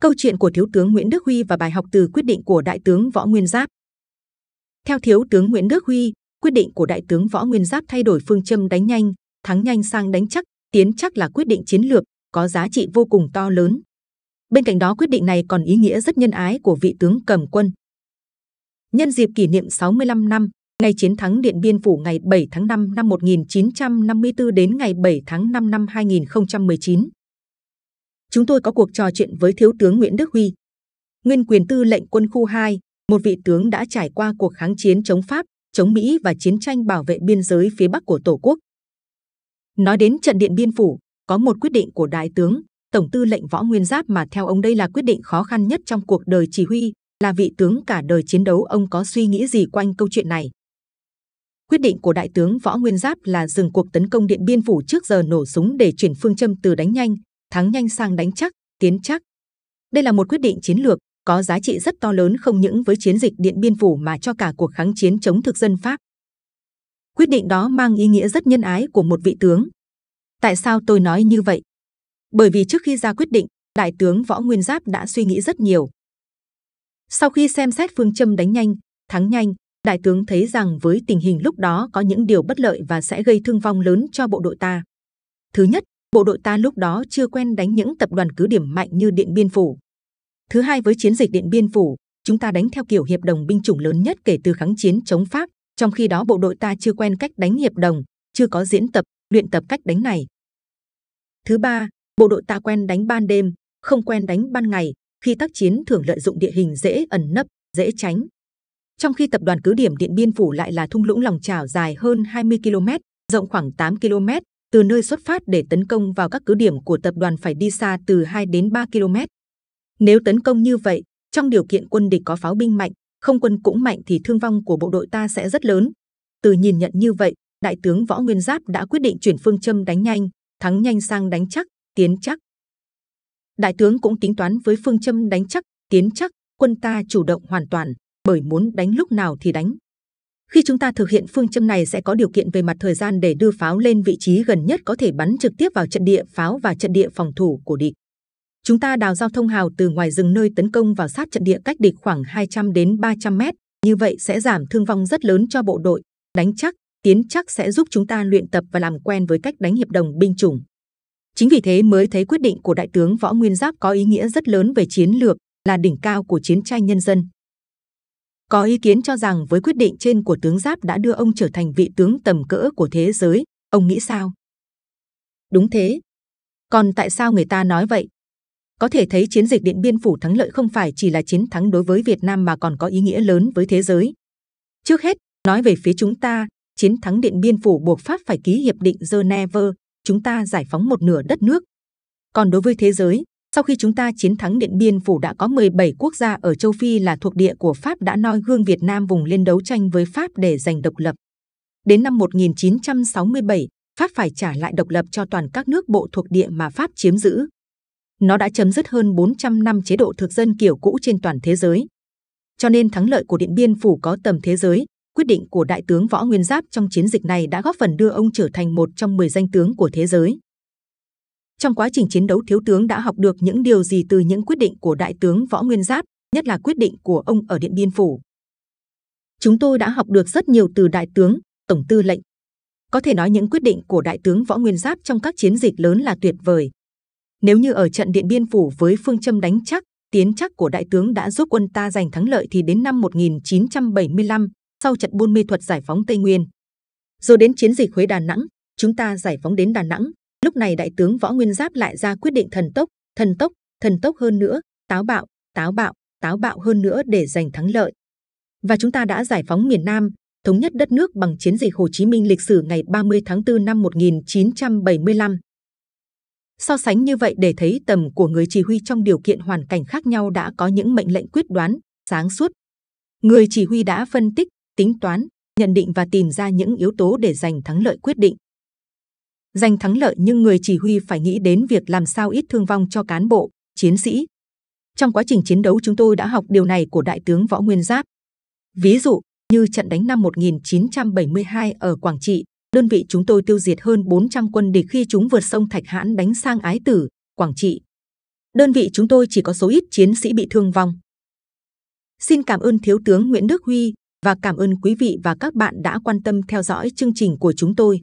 Câu chuyện của Thiếu tướng Nguyễn Đức Huy và bài học từ quyết định của Đại tướng Võ Nguyên Giáp. Theo Thiếu tướng Nguyễn Đức Huy, quyết định của Đại tướng Võ Nguyên Giáp thay đổi phương châm đánh nhanh, thắng nhanh sang đánh chắc, tiến chắc là quyết định chiến lược, có giá trị vô cùng to lớn. Bên cạnh đó quyết định này còn ý nghĩa rất nhân ái của vị tướng cầm quân. Nhân dịp kỷ niệm 65 năm ngày chiến thắng Điện Biên Phủ ngày 7 tháng 5 năm 1954 đến ngày 7 tháng 5 năm 2019, chúng tôi có cuộc trò chuyện với Thiếu tướng Nguyễn Đức Huy, nguyên quyền tư lệnh quân khu 2, một vị tướng đã trải qua cuộc kháng chiến chống Pháp, chống Mỹ và chiến tranh bảo vệ biên giới phía Bắc của Tổ quốc. Nói đến trận Điện Biên Phủ, có một quyết định của Đại tướng, Tổng tư lệnh Võ Nguyên Giáp mà theo ông đây là quyết định khó khăn nhất trong cuộc đời chỉ huy, là vị tướng cả đời chiến đấu ông có suy nghĩ gì quanh câu chuyện này. Quyết định của Đại tướng Võ Nguyên Giáp là dừng cuộc tấn công Điện Biên Phủ trước giờ nổ súng để chuyển phương châm từ đánh nhanh thắng nhanh sang đánh chắc, tiến chắc. Đây là một quyết định chiến lược có giá trị rất to lớn không những với chiến dịch Điện Biên Phủ mà cho cả cuộc kháng chiến chống thực dân Pháp. Quyết định đó mang ý nghĩa rất nhân ái của một vị tướng. Tại sao tôi nói như vậy? Bởi vì trước khi ra quyết định, Đại tướng Võ Nguyên Giáp đã suy nghĩ rất nhiều. Sau khi xem xét phương châm đánh nhanh, thắng nhanh, Đại tướng thấy rằng với tình hình lúc đó có những điều bất lợi và sẽ gây thương vong lớn cho bộ đội ta. Thứ nhất, bộ đội ta lúc đó chưa quen đánh những tập đoàn cứ điểm mạnh như Điện Biên Phủ. Thứ hai với chiến dịch Điện Biên Phủ, chúng ta đánh theo kiểu hiệp đồng binh chủng lớn nhất kể từ kháng chiến chống Pháp, trong khi đó bộ đội ta chưa quen cách đánh hiệp đồng, chưa có diễn tập, luyện tập cách đánh này. Thứ ba, bộ đội ta quen đánh ban đêm, không quen đánh ban ngày, khi tác chiến thường lợi dụng địa hình dễ ẩn nấp, dễ tránh. Trong khi tập đoàn cứ điểm Điện Biên Phủ lại là thung lũng lòng trào dài hơn 20 km, rộng khoảng 8 km, từ nơi xuất phát để tấn công vào các cứ điểm của tập đoàn phải đi xa từ 2 đến 3 km. Nếu tấn công như vậy, trong điều kiện quân địch có pháo binh mạnh, không quân cũng mạnh thì thương vong của bộ đội ta sẽ rất lớn. Từ nhìn nhận như vậy, đại tướng võ nguyên giáp đã quyết định chuyển phương châm đánh nhanh, thắng nhanh sang đánh chắc, tiến chắc. Đại tướng cũng tính toán với phương châm đánh chắc, tiến chắc, quân ta chủ động hoàn toàn, bởi muốn đánh lúc nào thì đánh, khi chúng ta thực hiện phương châm này sẽ có điều kiện về mặt thời gian để đưa pháo lên vị trí gần nhất có thể bắn trực tiếp vào trận địa pháo và trận địa phòng thủ của địch. Chúng ta đào giao thông hào từ ngoài rừng nơi tấn công vào sát trận địa cách địch khoảng 200 đến 300 mét, như vậy sẽ giảm thương vong rất lớn cho bộ đội. Đánh chắc, tiến chắc sẽ giúp chúng ta luyện tập và làm quen với cách đánh hiệp đồng binh chủng. Chính vì thế mới thấy quyết định của Đại tướng Võ Nguyên Giáp có ý nghĩa rất lớn về chiến lược, là đỉnh cao của chiến tranh nhân dân. Có ý kiến cho rằng với quyết định trên của tướng Giáp đã đưa ông trở thành vị tướng tầm cỡ của thế giới, ông nghĩ sao? Đúng thế. Còn tại sao người ta nói vậy? Có thể thấy chiến dịch Điện Biên Phủ thắng lợi không phải chỉ là chiến thắng đối với Việt Nam mà còn có ý nghĩa lớn với thế giới. Trước hết, nói về phía chúng ta, chiến thắng Điện Biên Phủ buộc Pháp phải ký Hiệp định Geneva, chúng ta giải phóng một nửa đất nước. Còn đối với thế giới, sau khi chúng ta chiến thắng Điện Biên Phủ đã có 17 quốc gia ở châu Phi là thuộc địa của Pháp đã noi gương Việt Nam vùng lên đấu tranh với Pháp để giành độc lập. Đến năm 1967, Pháp phải trả lại độc lập cho toàn các nước bộ thuộc địa mà Pháp chiếm giữ. Nó đã chấm dứt hơn 400 năm chế độ thực dân kiểu cũ trên toàn thế giới. Cho nên thắng lợi của Điện Biên Phủ có tầm thế giới, quyết định của Đại tướng Võ Nguyên Giáp trong chiến dịch này đã góp phần đưa ông trở thành một trong 10 danh tướng của thế giới. Trong quá trình chiến đấu, thiếu tướng đã học được những điều gì từ những quyết định của đại tướng Võ Nguyên Giáp, nhất là quyết định của ông ở Điện Biên Phủ. Chúng tôi đã học được rất nhiều từ đại tướng, tổng tư lệnh. Có thể nói những quyết định của đại tướng Võ Nguyên Giáp trong các chiến dịch lớn là tuyệt vời. Nếu như ở trận Điện Biên Phủ với phương châm đánh chắc, tiến chắc của đại tướng đã giúp quân ta giành thắng lợi thì đến năm 1975, sau trận Buôn Mê Thuật giải phóng Tây Nguyên. Rồi đến chiến dịch Huế Đà Nẵng, chúng ta giải phóng đến Đà Nẵng, Lúc này đại tướng Võ Nguyên Giáp lại ra quyết định thần tốc, thần tốc, thần tốc hơn nữa, táo bạo, táo bạo, táo bạo hơn nữa để giành thắng lợi. Và chúng ta đã giải phóng miền Nam, thống nhất đất nước bằng chiến dịch Hồ Chí Minh lịch sử ngày 30 tháng 4 năm 1975. So sánh như vậy để thấy tầm của người chỉ huy trong điều kiện hoàn cảnh khác nhau đã có những mệnh lệnh quyết đoán, sáng suốt. Người chỉ huy đã phân tích, tính toán, nhận định và tìm ra những yếu tố để giành thắng lợi quyết định. Giành thắng lợi nhưng người chỉ huy phải nghĩ đến việc làm sao ít thương vong cho cán bộ, chiến sĩ. Trong quá trình chiến đấu chúng tôi đã học điều này của Đại tướng Võ Nguyên Giáp. Ví dụ như trận đánh năm 1972 ở Quảng Trị, đơn vị chúng tôi tiêu diệt hơn 400 quân địch khi chúng vượt sông Thạch Hãn đánh sang Ái Tử, Quảng Trị. Đơn vị chúng tôi chỉ có số ít chiến sĩ bị thương vong. Xin cảm ơn Thiếu tướng Nguyễn Đức Huy và cảm ơn quý vị và các bạn đã quan tâm theo dõi chương trình của chúng tôi.